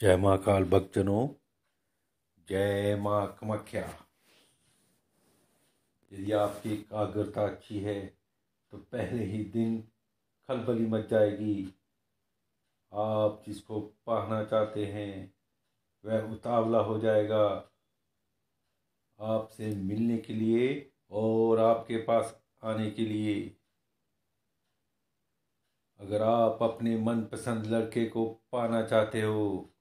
जय माँ काल भक्तजनों जय माँ कमाख्या यदि आपकी एकाग्रता अच्छी है तो पहले ही दिन खलबली मच जाएगी आप जिसको पाना चाहते हैं वह उतावला हो जाएगा आपसे मिलने के लिए और आपके पास आने के लिए अगर आप अपने मनपसंद लड़के को पाना चाहते हो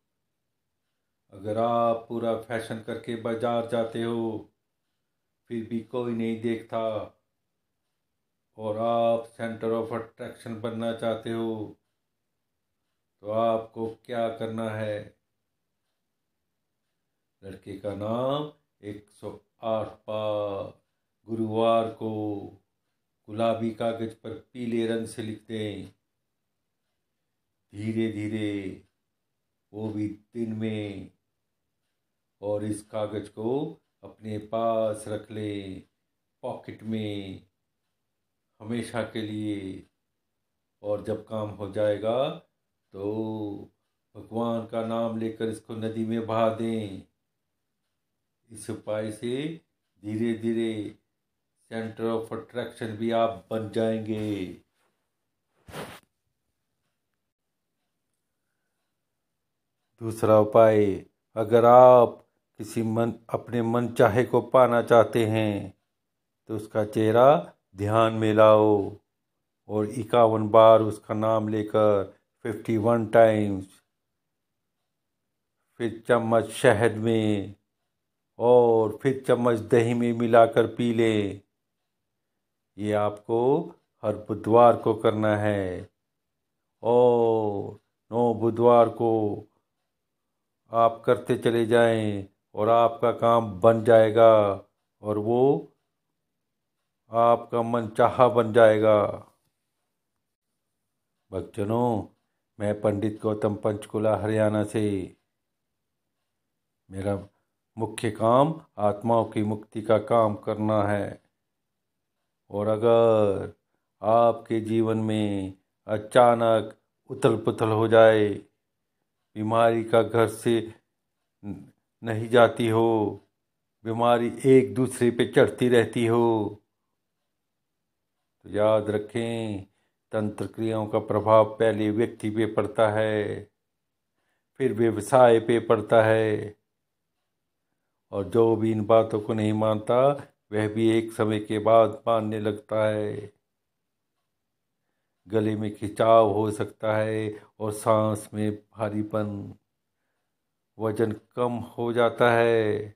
अगर आप पूरा फैशन करके बाजार जाते हो फिर भी कोई नहीं देखता और आप सेंटर ऑफ अट्रैक्शन बनना चाहते हो तो आपको क्या करना है लड़के का नाम एक सौ आठ पा गुरुवार को गुलाबी कागज पर पीले रंग से लिखते हैं धीरे धीरे वो भी दिन में और इस कागज़ को अपने पास रख लें पॉकेट में हमेशा के लिए और जब काम हो जाएगा तो भगवान का नाम लेकर इसको नदी में बहा दें इस उपाय से धीरे धीरे सेंटर ऑफ अट्रैक्शन भी आप बन जाएंगे दूसरा उपाय अगर आप किसी मन अपने मन चाहे को पाना चाहते हैं तो उसका चेहरा ध्यान में लाओ और इक्यावन बार उसका नाम लेकर फिफ्टी वन टाइम्स फिर चम्मच शहद में और फिर चम्मच दही में मिलाकर पी लें ये आपको हर बुधवार को करना है और नौ बुधवार को आप करते चले जाएं और आपका काम बन जाएगा और वो आपका मन चाह बन जाएगा भक्तजनों मैं पंडित गौतम पंचकुला हरियाणा से मेरा मुख्य काम आत्माओं की मुक्ति का काम करना है और अगर आपके जीवन में अचानक उथल पुथल हो जाए बीमारी का घर से नहीं जाती हो बीमारी एक दूसरे पे चढ़ती रहती हो तो याद रखें तंत्र क्रियाओं का प्रभाव पहले व्यक्ति पे पड़ता है फिर व्यवसाय पे पड़ता है और जो भी इन बातों को नहीं मानता वह भी एक समय के बाद मानने लगता है गले में खिंचाव हो सकता है और सांस में भारीपन वजन कम हो जाता है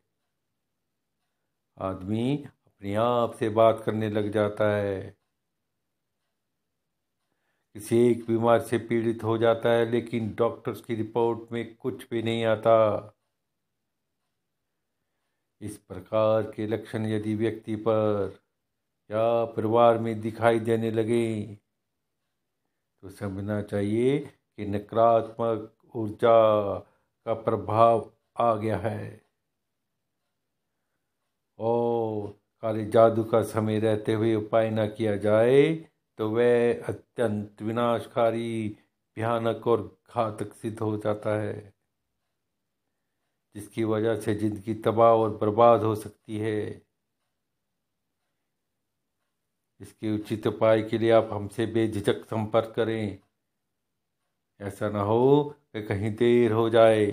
आदमी अपने आप से बात करने लग जाता है किसी एक बीमार से पीड़ित हो जाता है लेकिन डॉक्टर्स की रिपोर्ट में कुछ भी नहीं आता इस प्रकार के लक्षण यदि व्यक्ति पर या परिवार में दिखाई देने लगे तो समझना चाहिए कि नकारात्मक ऊर्जा का प्रभाव आ गया है और काले जादू का समय रहते हुए उपाय न किया जाए तो वह अत्यंत विनाशकारी भयानक और घातक सिद्ध हो जाता है जिसकी वजह से जिंदगी तबाह और बर्बाद हो सकती है इसके उचित उपाय के लिए आप हमसे बेझिझक संपर्क करें ऐसा ना हो कि कहीं देर हो जाए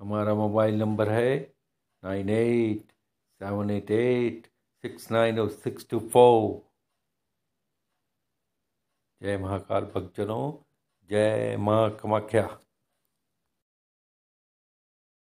हमारा मोबाइल नंबर है nine eight seven eight eight six nine और सिक्स टू फोर जय महाकाल भक्तजनों जय माँ कमाख्या